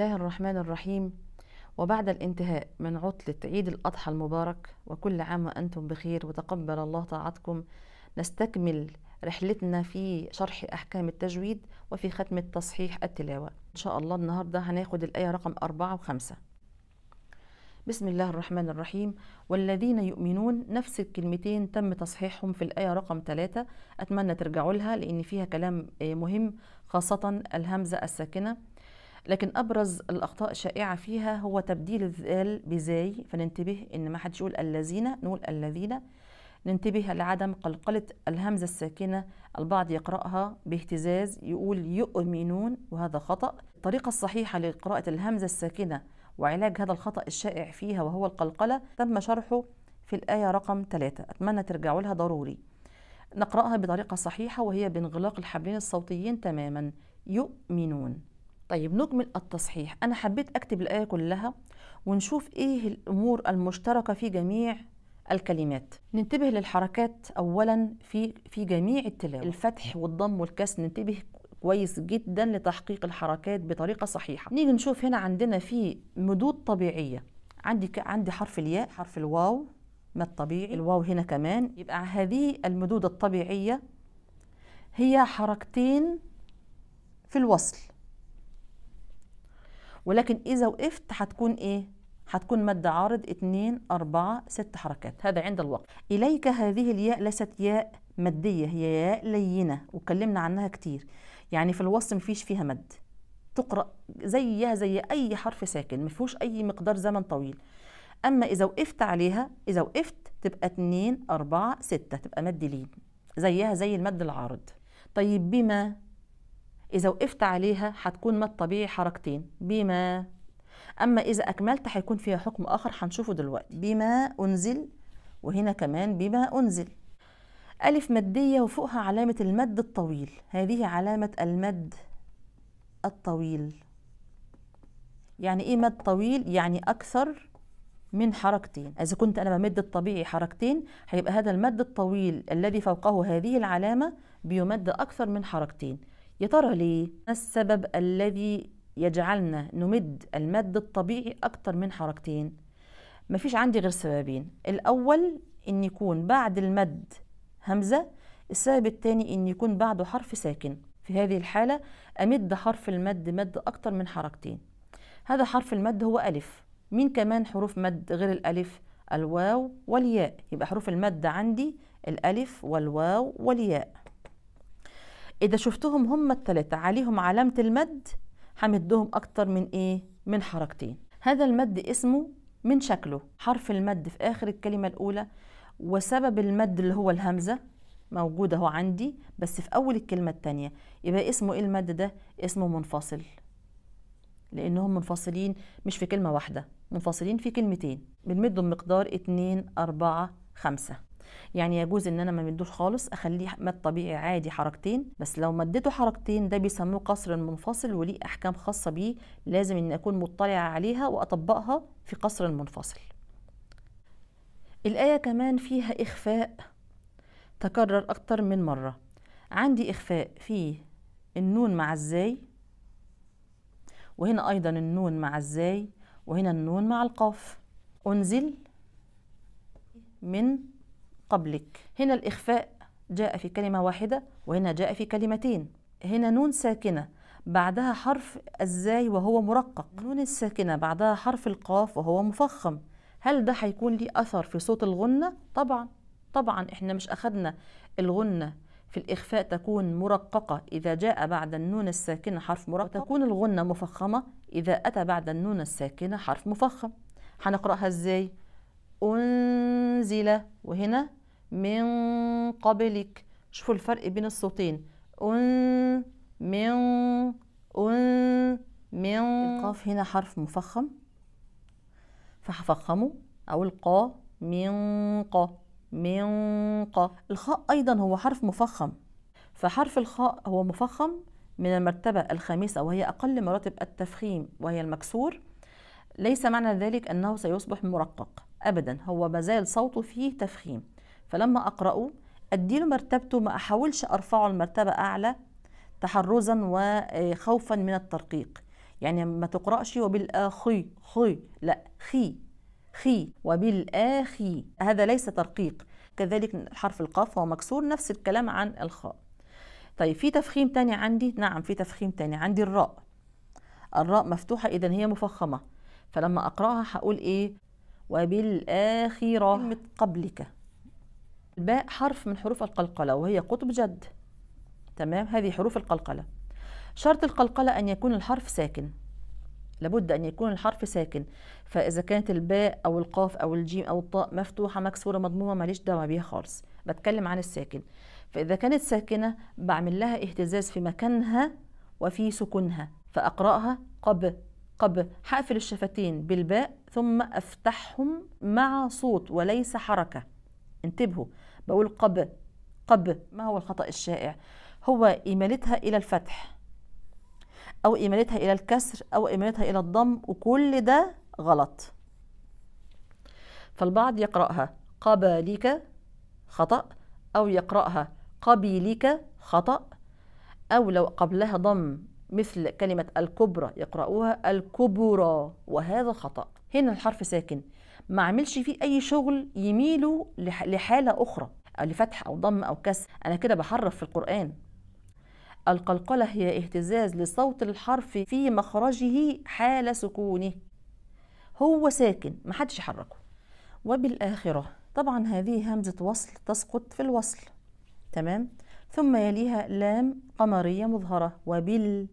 الله الرحمن الرحيم وبعد الانتهاء من عطلة عيد الأضحى المبارك وكل عام وأنتم بخير وتقبل الله طاعتكم نستكمل رحلتنا في شرح أحكام التجويد وفي ختم التصحيح التلاوة إن شاء الله النهاردة هناخد الآية رقم أربعة وخمسة بسم الله الرحمن الرحيم والذين يؤمنون نفس الكلمتين تم تصحيحهم في الآية رقم ثلاثة أتمنى ترجعوا لها لأن فيها كلام آه، مهم خاصة الهمزة الساكنة لكن ابرز الاخطاء الشائعه فيها هو تبديل الذال بزي فننتبه ان ما حدش يقول الذين نقول الذين ننتبه لعدم قلقله الهمزه الساكنه البعض يقراها باهتزاز يقول يؤمنون وهذا خطا الطريقه الصحيحه لقراءه الهمزه الساكنه وعلاج هذا الخطا الشائع فيها وهو القلقله تم شرحه في الايه رقم 3 اتمنى ترجعوا لها ضروري نقراها بطريقه صحيحه وهي بانغلاق الحبلين الصوتيين تماما يؤمنون طيب نكمل التصحيح أنا حبيت أكتب الآية كلها ونشوف إيه الأمور المشتركة في جميع الكلمات ننتبه للحركات أولا في في جميع التلاوة الفتح والضم والكسر ننتبه كويس جدا لتحقيق الحركات بطريقة صحيحة نيجي نشوف هنا عندنا في مدود طبيعية عندي ك... عندي حرف الياء حرف الواو ما الطبيعي الواو هنا كمان يبقى هذه المدود الطبيعية هي حركتين في الوصل ولكن إذا وقفت هتكون إيه؟ هتكون مد عارض 2 4 6 حركات هذا عند الوقف إليك هذه الياء ليست ياء مادية هي ياء لينة واتكلمنا عنها كتير يعني في الوصل مفيش فيها مد تقرأ زيها زي أي حرف ساكن مفيهوش أي مقدار زمن طويل أما إذا وقفت عليها إذا وقفت تبقى 2 4 6 تبقى مد لين زيها زي المد العارض طيب بما إذا وقفت عليها هتكون ما الطبيعي حركتين بما أما إذا أكملت هيكون فيها حكم آخر هنشوفه دلوقتي بما أنزل وهنا كمان بما أنزل ألف مادية وفوقها علامة المد الطويل هذه علامة المد الطويل يعني إيه مد طويل؟ يعني أكثر من حركتين إذا كنت أنا بمد الطبيعي حركتين هيبقى هذا المد الطويل الذي فوقه هذه العلامة بيمد أكثر من حركتين يا ترى ليه؟ ما السبب الذي يجعلنا نمد المد الطبيعي أكتر من حركتين؟ مفيش عندي غير سببين الأول إن يكون بعد المد همزة السبب الثاني إن يكون بعده حرف ساكن في هذه الحالة أمد حرف المد مد أكتر من حركتين هذا حرف المد هو ألف مين كمان حروف مد غير الألف الواو والياء يبقى حروف المد عندي الألف والواو والياء اذا شفتهم هم الثلاثه عليهم علامه المد همدهم اكتر من ايه من حركتين هذا المد اسمه من شكله حرف المد في اخر الكلمه الاولى وسبب المد اللي هو الهمزه موجود اهو عندي بس في اول الكلمه الثانيه يبقى اسمه ايه المد ده اسمه منفصل لانهم منفصلين مش في كلمه واحده منفصلين في كلمتين بنمدهم مقدار 2 4 5 يعني يجوز ان انا ما مدوش خالص اخليه مد طبيعي عادي حركتين بس لو مديته حركتين ده بيسموه قصر منفصل وليه احكام خاصه بيه لازم ان اكون مطلعه عليها واطبقها في قصر منفصل الايه كمان فيها اخفاء تكرر اكتر من مره عندي اخفاء في النون مع الزاي وهنا ايضا النون مع الزاي وهنا النون مع القاف انزل من قبلك هنا الإخفاء جاء في كلمة واحدة وهنا جاء في كلمتين هنا نون ساكنة بعدها حرف الزاي وهو مرقق نون الساكنة بعدها حرف القاف وهو مفخم هل ده هيكون لي أثر في صوت الغنة؟ طبعا طبعا احنا مش أخدنا الغنة في الإخفاء تكون مرققة إذا جاء بعد النون الساكنة حرف مرقق تكون الغنة مفخمة إذا أتى بعد النون الساكنة حرف مفخم هنقرأها إزاي؟ أنزل وهنا من قبلك شوفوا الفرق بين الصوتين أن من أن من القاف هنا حرف مفخم فهفخمه أو القا من قا من قا الخاء أيضا هو حرف مفخم فحرف الخاء هو مفخم من المرتبة الخامسة وهي أقل مراتب التفخيم وهي المكسور ليس معنى ذلك أنه سيصبح مرقق أبدا هو ما زال صوته فيه تفخيم فلما أقرأه أديله مرتبته ما أحاولش أرفعه المرتبة أعلى تحرزا وخوفا آه، من الترقيق يعني ما تقرأش وبالآخي خي لا خي خي وبالآخي هذا ليس ترقيق كذلك حرف القاف هو مكسور نفس الكلام عن الخاء طيب في تفخيم تاني عندي نعم في تفخيم تاني عندي الراء الراء مفتوحة إذا هي مفخمة فلما أقرأها هقول إيه وبالآخرة قبلك الباء حرف من حروف القلقلة وهي قطب جد تمام هذه حروف القلقلة شرط القلقلة أن يكون الحرف ساكن لابد أن يكون الحرف ساكن فإذا كانت الباء أو القاف أو الجيم أو الطاء مفتوحة مكسورة مضمومة ماليش دعوة بيها خالص بتكلم عن الساكن فإذا كانت ساكنة بعمل لها اهتزاز في مكانها وفي سكونها فأقرأها قب قب حقفل الشفتين بالباء ثم أفتحهم مع صوت وليس حركة انتبهوا بقول قب قب ما هو الخطأ الشائع هو إيمالتها إلى الفتح أو إيمالتها إلى الكسر أو إيمالتها إلى الضم وكل ده غلط فالبعض يقرأها قباليك خطأ أو يقرأها قبيلك خطأ أو لو قبلها ضم مثل كلمة الكبرى يقرأوها الكبرى وهذا خطأ هنا الحرف ساكن ما عملش فيه اي شغل يميله لحاله اخرى أو لفتح او ضم او كسر انا كده بحرف في القران القلقله هي اهتزاز لصوت الحرف في مخرجه حال سكونه هو ساكن محدش يحركه وبالاخره طبعا هذه همزه وصل تسقط في الوصل تمام ثم يليها لام قمريه مظهره وبال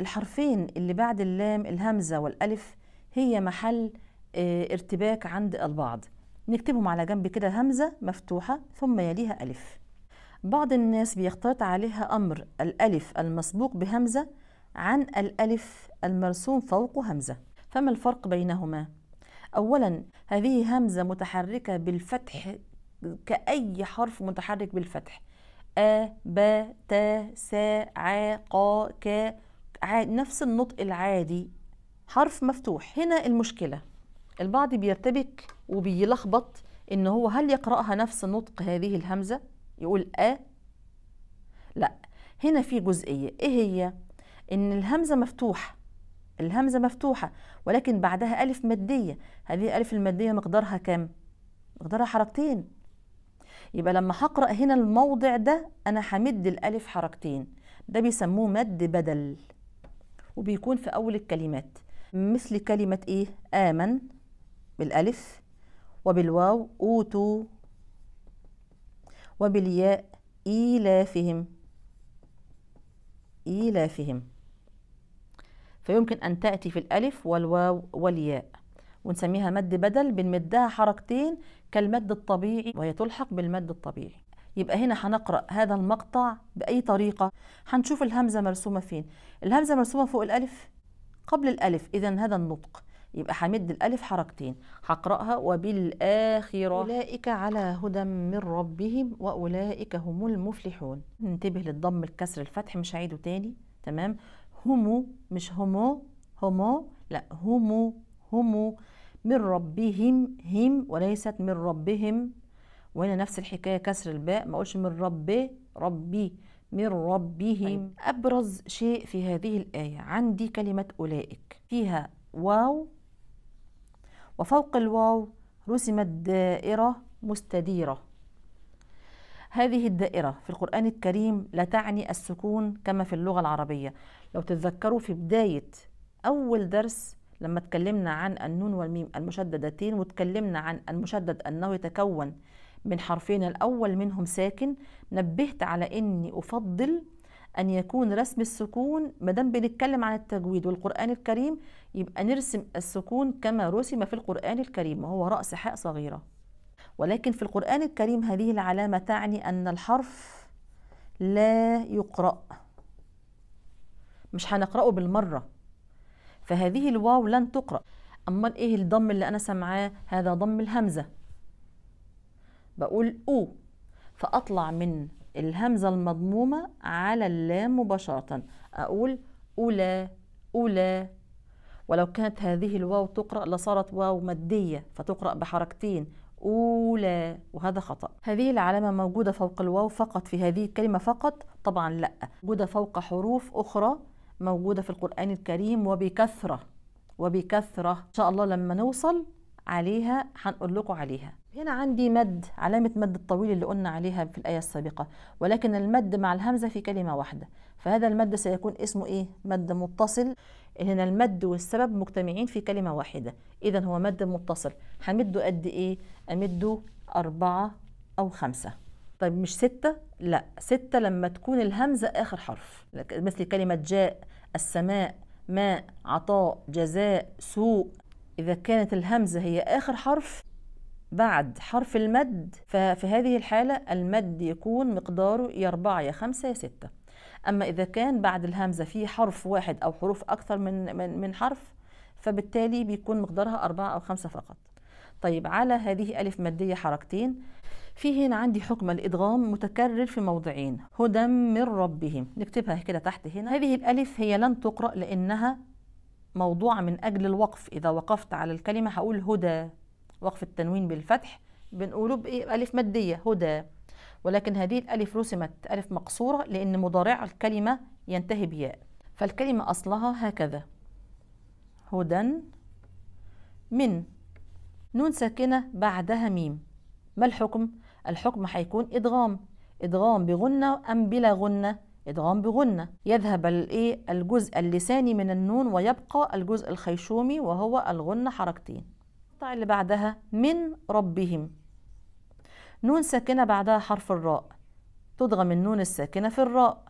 الحرفين اللي بعد اللام الهمزه والالف هي محل آه، ارتباك عند البعض نكتبهم على جنب كده همزة مفتوحة ثم يليها ألف بعض الناس بيختلط عليها أمر الألف المسبوق بهمزة عن الألف المرسوم فوق همزة فما الفرق بينهما؟ أولا هذه همزة متحركة بالفتح كأي حرف متحرك بالفتح أ ب ت س ع ق ك نفس النطق العادي حرف مفتوح هنا المشكلة البعض بيرتبك وبيلخبط ان هو هل يقراها نفس نطق هذه الهمزه يقول ا آه؟ لا هنا في جزئيه ايه هي ان الهمزه مفتوحه الهمزه مفتوحه ولكن بعدها الف ماديه هذه الالف الماديه مقدارها كام مقدارها حركتين يبقى لما هقرا هنا الموضع ده انا همد الالف حركتين ده بيسموه مد بدل وبيكون في اول الكلمات مثل كلمه ايه امن بالألف وبالواو أوتوا وبالياء إيلافهم إيلافهم فيمكن أن تأتي في الألف والواو والياء ونسميها مد بدل بنمدها حركتين كالمد الطبيعي وهي تلحق بالمد الطبيعي يبقى هنا هنقرأ هذا المقطع بأي طريقة هنشوف الهمزة مرسومة فين الهمزة مرسومة فوق الألف قبل الألف إذا هذا النطق يبقى همد الالف حركتين هقراها وبالاخره اولئك على هدى من ربهم واولئك هم المفلحون ننتبه للضم الكسر الفتح مش هعيده تاني تمام همو مش همو همو لا همو همو من ربهم هم وليست من ربهم وهنا نفس الحكايه كسر الباء ما اقولش من ربي ربي من ربهم طيب. ابرز شيء في هذه الايه عندي كلمه اولئك فيها واو وفوق الواو رسمت دائرة مستديرة هذه الدائرة في القرآن الكريم لا تعني السكون كما في اللغة العربية لو تتذكروا في بداية أول درس لما اتكلمنا عن النون والميم المشددتين وتكلمنا عن المشدد أنه يتكون من حرفين الأول منهم ساكن نبهت على أني أفضل أن يكون رسم السكون دام بنتكلم عن التجويد والقرآن الكريم يبقى نرسم السكون كما رسم في القرآن الكريم وهو رأس حاء صغيرة ولكن في القرآن الكريم هذه العلامة تعني أن الحرف لا يقرأ مش هنقرأه بالمرة فهذه الواو لن تقرأ أمال إيه الضم اللي أنا سمعاه هذا ضم الهمزة بقول أو فأطلع من الهمزة المضمومة على اللام مباشرة أقول أولى أولى ولو كانت هذه الواو تقرأ لصارت واو مادية فتقرأ بحركتين أولى وهذا خطأ هذه العلامة موجودة فوق الواو فقط في هذه الكلمة فقط طبعا لا موجودة فوق حروف أخرى موجودة في القرآن الكريم وبكثرة وبكثرة إن شاء الله لما نوصل عليها هنقول لكم عليها هنا عندي مد علامة مد الطويل اللي قلنا عليها في الآية السابقة ولكن المد مع الهمزة في كلمة واحدة فهذا المد سيكون اسمه إيه؟ مد متصل هنا المد والسبب مجتمعين في كلمة واحدة إذا هو مد متصل همده قد إيه؟ أمده أربعة أو خمسة طيب مش ستة؟ لا ستة لما تكون الهمزة آخر حرف مثل كلمة جاء السماء ماء عطاء جزاء سوء إذا كانت الهمزة هي آخر حرف بعد حرف المد ففي هذه الحالة المد يكون مقداره يا أربعة يا خمسة يا ستة أما إذا كان بعد الهمزة في حرف واحد أو حروف أكثر من من, من حرف فبالتالي بيكون مقدارها أربعة أو خمسة فقط طيب على هذه ألف مادية حركتين في هنا عندي حكم الإدغام متكرر في موضعين هدى من ربهم نكتبها كده تحت هنا هذه الألف هي لن تقرأ لأنها موضوع من أجل الوقف إذا وقفت على الكلمة هقول هدى وقف التنوين بالفتح بنقوله بألف مادية هدى ولكن هذه الألف رسمت ألف مقصورة لأن مضارع الكلمة ينتهي بياء فالكلمة أصلها هكذا هدى من نون ساكنة بعدها ميم ما الحكم؟ الحكم هيكون إدغام إدغام بغنة أم بلا غنة إدغام بغنة يذهب الإيه الجزء اللساني من النون ويبقى الجزء الخيشومي وهو الغنة حركتين القطعة اللي بعدها من ربهم نون ساكنة بعدها حرف الراء تدغم النون الساكنة في الراء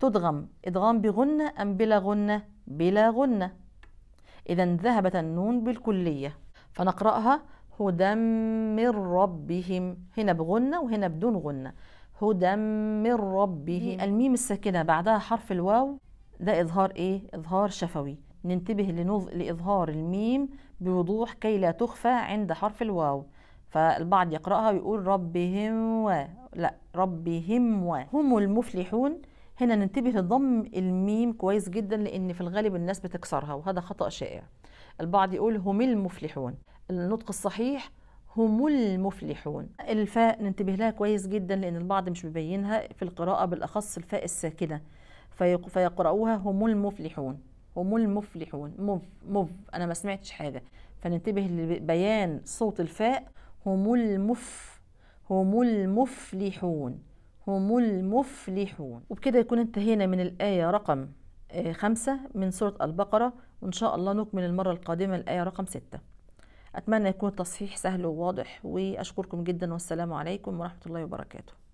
تدغم إدغام بغنة أم بلا غنة بلا غنة إذا ذهبت النون بالكلية فنقرأها هدى من ربهم هنا بغنة وهنا بدون غنة هدى من ربه الميم الساكنه بعدها حرف الواو ده اظهار ايه اظهار شفوي ننتبه لنظ... لاظهار الميم بوضوح كي لا تخفى عند حرف الواو فالبعض يقراها ويقول ربهم و لا ربهم و هم المفلحون هنا ننتبه لضم الميم كويس جدا لان في الغالب الناس بتكسرها وهذا خطا شائع البعض يقول هم المفلحون النطق الصحيح هم المفلحون الفاء ننتبه لها كويس جدا لأن البعض مش مبينها في القراءة بالأخص الفاء الساكنة فيقرأوها هم المفلحون هم المفلحون مف مف أنا ما سمعتش حاجة فننتبه لبيان صوت الفاء هم المف هم المفلحون هم المفلحون وبكده يكون انتهينا من الآية رقم آه، خمسة من سورة البقرة وإن شاء الله نكمل المرة القادمة الآية رقم ستة أتمنى يكون التصحيح سهل وواضح وأشكركم جدا والسلام عليكم ورحمة الله وبركاته